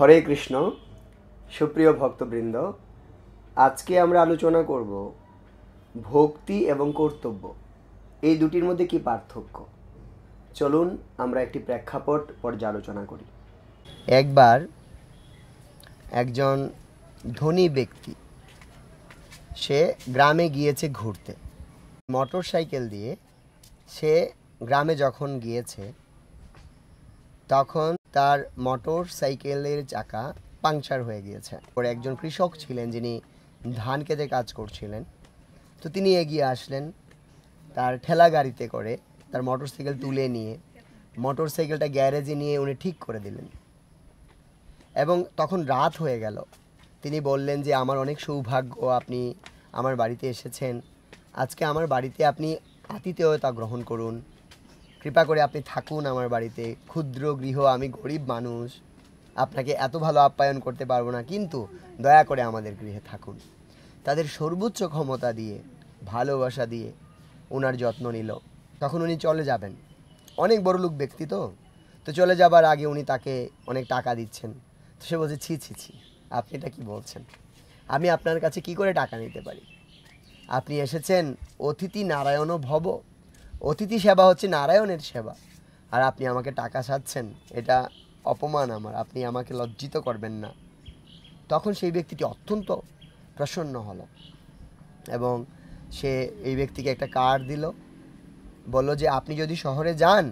হরে কৃষ্ণ সুপ্রিয় ভক্তবৃন্দ আজকে আমরা আলোচনা করব ভক্তি এবং কর্তব্য এই দুটির মধ্যে কি পার্থক্য চলুন আমরা একটি প্রেক্ষাপট পর্যালোচনা করি একবার একজন ধনী ব্যক্তি সে গ্রামে গিয়েছে ঘুরতে মোটর সাইকেল দিয়ে সে গ্রামে যখন গিয়েছে তখন তার মোটর সাইকেলের চাকা পাংচার হয়ে গিয়েছে পরে একজন কৃষক ছিলেন যিনি ধান কেটে কাজ করছিলেন তো তিনি এগিয়ে আসলেন তার ঠেলা গাড়িতে করে তার মোটর সাইকেল তুলে নিয়ে মোটর সাইকেলটা গ্যারেজে নিয়ে উনি ঠিক করে দিলেন এবং তখন রাত হয়ে গেল তিনি বললেন যে আমার অনেক সৌভাগ্য আপনি আমার বাড়িতে এসেছেন আজকে আমার বাড়িতে আপনি আতিথেয়তা গ্রহণ করুন কৃপা করে আপনি থাকুন আমার বাড়িতে ক্ষুদ্র গৃহ আমি গরিব মানুষ আপনাকে এত ভালো আপ্যায়ন করতে পারবো না কিন্তু দয়া করে আমাদের গৃহে থাকুন তাদের সর্বোচ্চ ক্ষমতা দিয়ে ভালোবাসা দিয়ে ওনার যত্ন নিল তখন উনি চলে যাবেন অনেক বড় লোক ব্যক্তি তো তো চলে যাবার আগে উনি তাকে অনেক টাকা দিচ্ছেন তো সে বলছে ছি ছি ছি আপনি এটা কী বলছেন আমি আপনার কাছে কি করে টাকা নিতে পারি আপনি এসেছেন অতিথি নারায়ণ ভব অতিথি সেবা হচ্ছে নারায়ণের সেবা আর আপনি আমাকে টাকা সাজছেন এটা অপমান আমার আপনি আমাকে লজ্জিত করবেন না তখন সেই ব্যক্তিটি অত্যন্ত প্রসন্ন হলো এবং সে এই ব্যক্তিকে একটা কার্ড দিল বলল যে আপনি যদি শহরে যান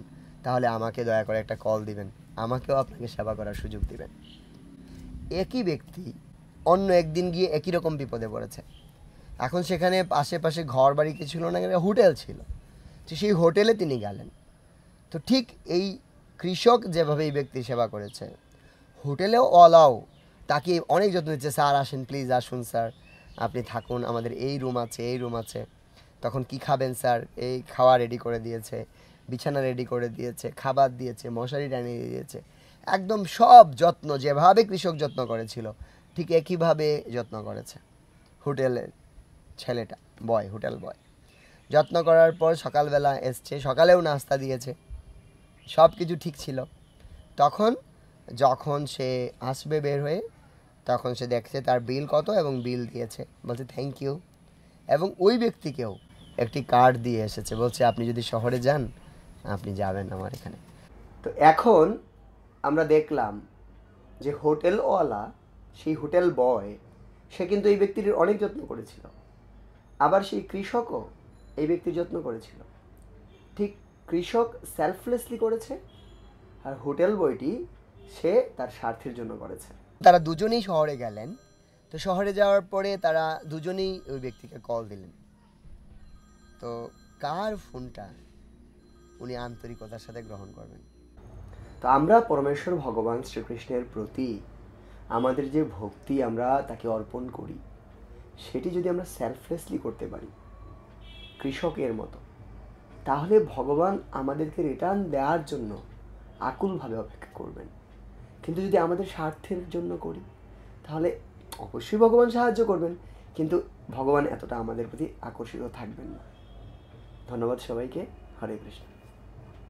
তাহলে আমাকে দয়া করে একটা কল দিবেন আমাকেও আপনাকে সেবা করার সুযোগ দিবেন একই ব্যক্তি অন্য একদিন গিয়ে একই রকম বিপদে পড়েছে এখন সেখানে আশেপাশে ঘর বাড়ি কিছু ছিল না হোটেল ছিল তো সেই হোটেলে তিনি গেলেন তো ঠিক এই কৃষক যেভাবে এই ব্যক্তি সেবা করেছে হোটেলেও অলাও তাকে অনেক যত্ন দিচ্ছে স্যার আসেন প্লিজ আসুন স্যার আপনি থাকুন আমাদের এই রুম আছে এই রুম আছে তখন কি খাবেন স্যার এই খাওয়া রেডি করে দিয়েছে বিছানা রেডি করে দিয়েছে খাবার দিয়েছে মশারি টানিয়ে দিয়েছে একদম সব যত্ন যেভাবে কৃষক যত্ন করেছিল ঠিক একইভাবে যত্ন করেছে হোটেলের ছেলেটা বয় হোটেল বয় যত্ন করার পর সকালবেলা এসছে সকালেও নাস্তা দিয়েছে সব কিছু ঠিক ছিল তখন যখন সে আসবে বের হয়ে তখন সে দেখছে তার বিল কত এবং বিল দিয়েছে বলছে থ্যাংক ইউ এবং ওই ব্যক্তিকেও একটি কার্ড দিয়ে এসেছে বলছে আপনি যদি শহরে যান আপনি যাবেন আমার এখানে তো এখন আমরা দেখলাম যে হোটেলওয়ালা সেই হোটেল বয় সে কিন্তু এই ব্যক্তিটির অনেক যত্ন করেছিল আবার সেই কৃষকও এই ব্যক্তি যত্ন করেছিল ঠিক কৃষক সেলফলেসলি করেছে আর হোটেল বইটি সে তার স্বার্থের জন্য করেছে তারা দুজনেই শহরে গেলেন তো শহরে যাওয়ার পরে তারা দুজনেই ওই ব্যক্তিকে কল দিলেন তো কার ফোনটা উনি আন্তরিকতার সাথে গ্রহণ করবেন তো আমরা পরমেশ্বর ভগবান শ্রীকৃষ্ণের প্রতি আমাদের যে ভক্তি আমরা তাকে অর্পণ করি সেটি যদি আমরা সেলফলেসলি করতে পারি কৃষকের মতো তাহলে ভগবান আমাদেরকে রিটার্ন দেওয়ার জন্য আকুলভাবে অপেক্ষা করবেন কিন্তু যদি আমাদের স্বার্থের জন্য করি তাহলে অবশ্যই ভগবান সাহায্য করবেন কিন্তু ভগবান এতটা আমাদের প্রতি আকর্ষিত থাকবেন না ধন্যবাদ সবাইকে হরে কৃষ্ণ